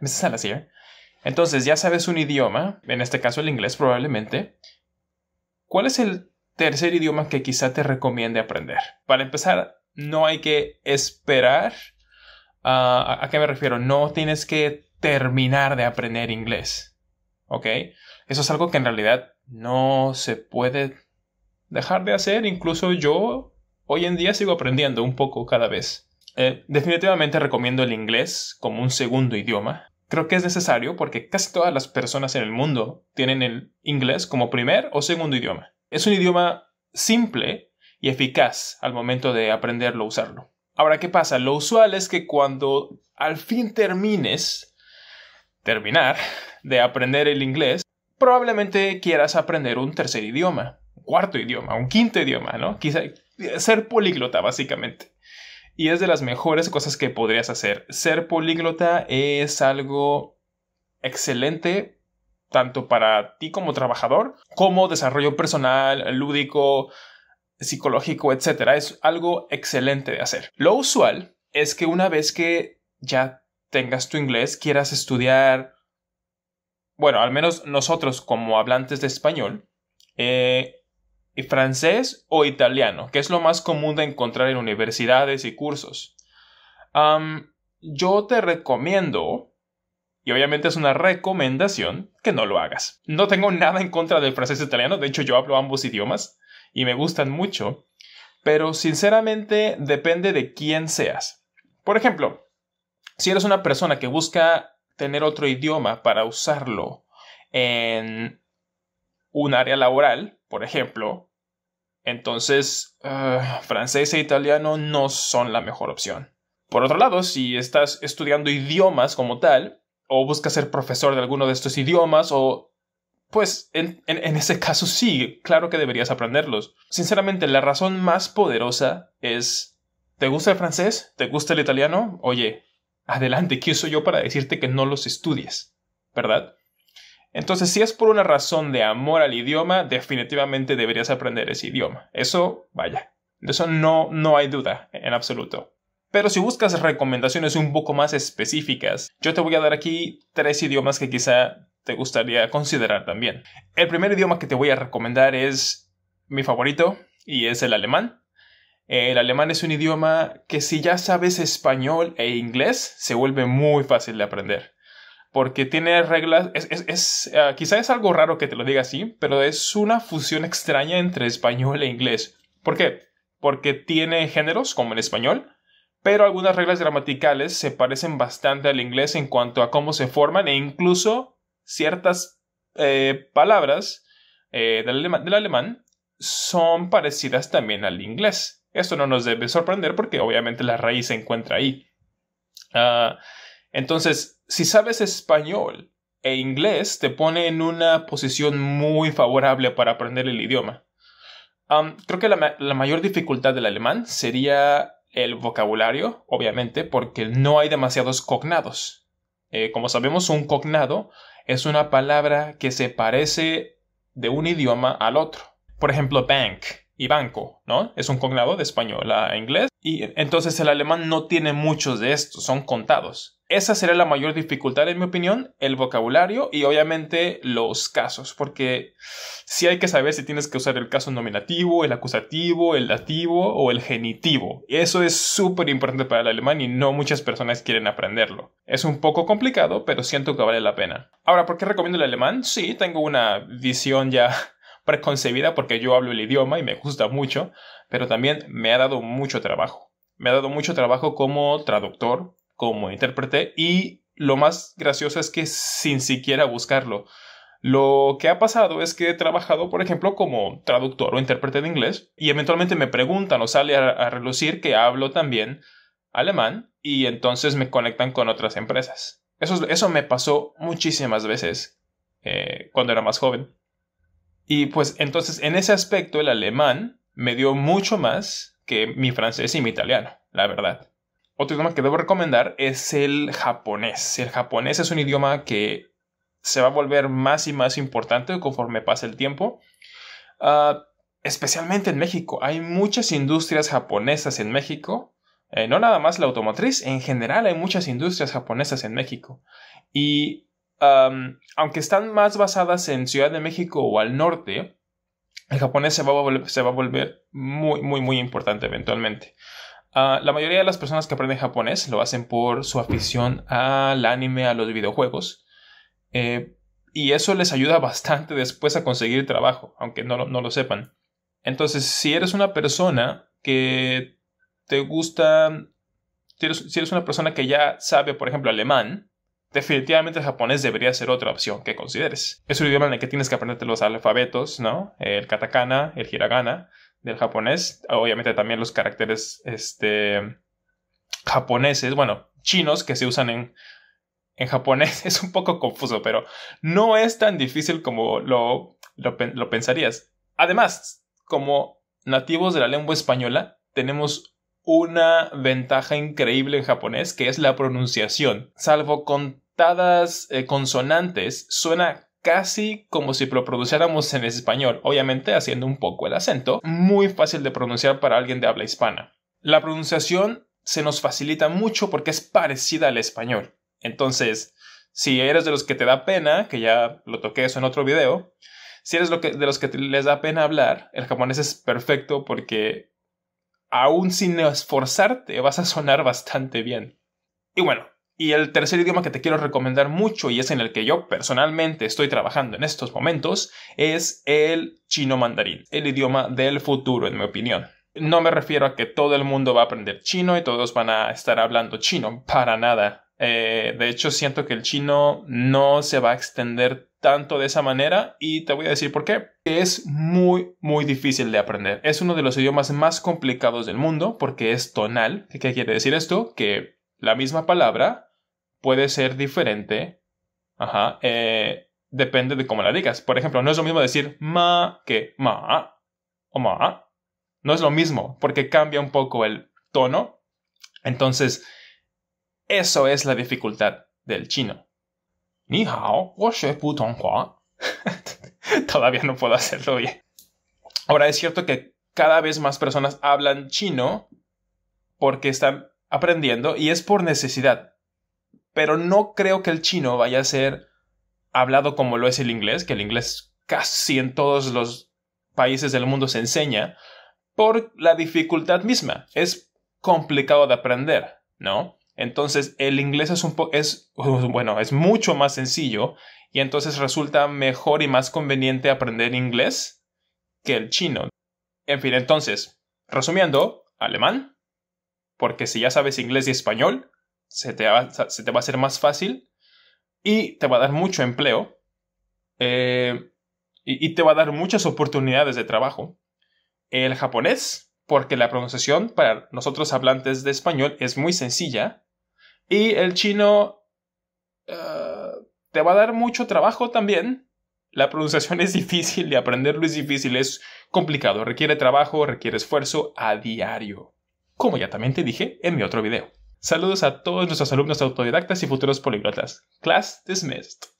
Mrs. Entonces, ya sabes un idioma, en este caso el inglés probablemente. ¿Cuál es el tercer idioma que quizá te recomiende aprender? Para empezar, no hay que esperar. Ah, ¿a, ¿A qué me refiero? No tienes que terminar de aprender inglés. ¿Ok? Eso es algo que en realidad no se puede dejar de hacer. Incluso yo hoy en día sigo aprendiendo un poco cada vez. Eh, definitivamente recomiendo el inglés como un segundo idioma. Creo que es necesario porque casi todas las personas en el mundo tienen el inglés como primer o segundo idioma. Es un idioma simple y eficaz al momento de aprenderlo o usarlo. Ahora, ¿qué pasa? Lo usual es que cuando al fin termines, terminar de aprender el inglés, probablemente quieras aprender un tercer idioma, un cuarto idioma, un quinto idioma, ¿no? Quizá ser políglota, básicamente y es de las mejores cosas que podrías hacer. Ser políglota es algo excelente tanto para ti como trabajador, como desarrollo personal, lúdico, psicológico, etc. Es algo excelente de hacer. Lo usual es que una vez que ya tengas tu inglés, quieras estudiar, bueno, al menos nosotros como hablantes de español, eh, francés o italiano, que es lo más común de encontrar en universidades y cursos. yo te recomiendo, y obviamente es una recomendación, que no lo hagas. No tengo nada en contra del francés e italiano, de hecho yo hablo ambos idiomas y me gustan mucho, pero sinceramente depende de quién seas. Por ejemplo, si eres una persona que busca tener otro idioma para usarlo en un área laboral, por ejemplo. Entonces, ah, francés e italiano no son la mejor opción. Por otro lado, si estás estudiando idiomas como tal, o buscas ser profesor de alguno de estos idiomas, o pues en, ese caso sí, claro que deberías aprenderlos. Sinceramente, la razón más poderosa es, ¿te gusta el francés? ¿Te gusta el italiano? Oye, adelante, ¿qué soy yo para decirte que no los estudies? ¿Verdad? Entonces, si es por una razón de amor al idioma, definitivamente deberías aprender ese idioma. Eso, vaya, de eso no, no hay duda en absoluto. Pero si buscas recomendaciones un poco más específicas, yo te voy a dar aquí tres idiomas que quizá te gustaría considerar también. El primer idioma que te voy a recomendar es mi favorito y es el alemán. El alemán es un idioma que si ya sabes español e inglés se vuelve muy fácil de aprender porque tiene reglas, es, es, ah, quizá es algo raro que te lo diga así, pero es una fusión extraña entre español e inglés. ¿Por qué? Porque tiene géneros, como en español, pero algunas reglas gramaticales se parecen bastante al inglés en cuanto a cómo se forman e incluso ciertas eh, palabras eh, del, alemán son parecidas también al inglés. Esto no nos debe sorprender porque obviamente la raíz se encuentra ahí. Ah, entonces, si sabes español e inglés, te pone en una posición muy favorable para aprender el idioma. creo que la, mayor dificultad del alemán sería el vocabulario, obviamente, porque no hay demasiados cognados. Eh, como sabemos, un cognado es una palabra que se parece de un idioma al otro. Por ejemplo, bank y banco, ¿no? Es un cognado de español a inglés y entonces el alemán no tiene muchos de estos, son contados. Esa será la mayor dificultad, en mi opinión, el vocabulario y obviamente los casos, porque sí hay que saber si tienes que usar el caso nominativo, el acusativo, el dativo o el genitivo. Eso es súper importante para el alemán y no muchas personas quieren aprenderlo. Es un poco complicado, pero siento que vale la pena. Ahora, ¿por qué recomiendo el alemán? Sí, tengo una visión ya preconcebida porque yo hablo el idioma y me gusta mucho, pero también me ha dado mucho trabajo. Me ha dado mucho trabajo como traductor, como intérprete y lo más gracioso es que sin siquiera buscarlo. Lo que ha pasado es que he trabajado, por ejemplo, como traductor o intérprete de inglés y eventualmente me preguntan o sale a, relucir que hablo también alemán y entonces me conectan con otras empresas. Eso, eso me pasó muchísimas veces eh, cuando era más joven. Y pues entonces en ese aspecto el alemán me dio mucho más que mi francés y mi italiano, la verdad. Otro idioma que debo recomendar es el japonés. El japonés es un idioma que se va a volver más y más importante conforme pasa el tiempo. Ah, especialmente en México. Hay muchas industrias japonesas en México. Eh, no nada más la automotriz, en general hay muchas industrias japonesas en México. Y aunque están más basadas en Ciudad de México o al norte, el japonés se va a volver, muy, muy, muy importante eventualmente. Ah, la mayoría de las personas que aprenden japonés lo hacen por su afición al anime, a los videojuegos. Eh, y eso les ayuda bastante después a conseguir trabajo, aunque no, no lo sepan. Entonces, si eres una persona que te gusta, si eres una persona que ya sabe, por ejemplo, alemán, definitivamente el japonés debería ser otra opción que consideres. Es un idioma en el que tienes que aprenderte los alfabetos, ¿no? El katakana, el hiragana del japonés, obviamente también los caracteres este, japoneses, bueno, chinos que se usan en, en japonés. Es un poco confuso, pero no es tan difícil como lo, lo pensarías. Además, como nativos de la lengua española, tenemos una ventaja increíble en japonés que es la pronunciación. Salvo contadas eh, consonantes, suena casi como si lo pronunciáramos en español, obviamente haciendo un poco el acento, muy fácil de pronunciar para alguien de habla hispana. La pronunciación se nos facilita mucho porque es parecida al español. Entonces, si eres de los que te da pena, que ya lo toqué eso en otro video, si eres de los que les da pena hablar, el japonés es perfecto porque aún sin esforzarte, vas a sonar bastante bien. Y bueno, y el tercer idioma que te quiero recomendar mucho y es en el que yo personalmente estoy trabajando en estos momentos es el chino mandarín, el idioma del futuro en mi opinión. No me refiero a que todo el mundo va a aprender chino y todos van a estar hablando chino, para nada. Eh, de hecho, siento que el chino no se va a extender tanto de esa manera y te voy a decir por qué. Es muy, muy difícil de aprender. Es uno de los idiomas más complicados del mundo porque es tonal. ¿Qué quiere decir esto? Que la misma palabra puede ser diferente. Ajá. Eh, depende de cómo la digas. Por ejemplo, no es lo mismo decir ma que ma o ma. No es lo mismo porque cambia un poco el tono. Entonces, eso es la dificultad del chino. Ni hao, wo Todavía no puedo hacerlo bien. Ahora es cierto que cada vez más personas hablan chino porque están aprendiendo y es por necesidad. Pero no creo que el chino vaya a ser hablado como lo es el inglés, que el inglés casi en todos los países del mundo se enseña, por la dificultad misma. Es complicado de aprender, ¿no? Entonces, el inglés es un es bueno, es mucho más sencillo y entonces resulta mejor y más conveniente aprender inglés que el chino. En fin, entonces, resumiendo, alemán, porque si ya sabes inglés y español, se te va, se te va a ser más fácil y te va a dar mucho empleo eh, y te va a dar muchas oportunidades de trabajo. El japonés, porque la pronunciación para nosotros hablantes de español es muy sencilla y el chino eh, te va a dar mucho trabajo también. La pronunciación es difícil de aprenderlo es difícil, es complicado, requiere trabajo, requiere esfuerzo a diario. Como ya también te dije en mi otro video. Saludos a todos nuestros alumnos autodidactas y futuros políglotas. Class dismissed.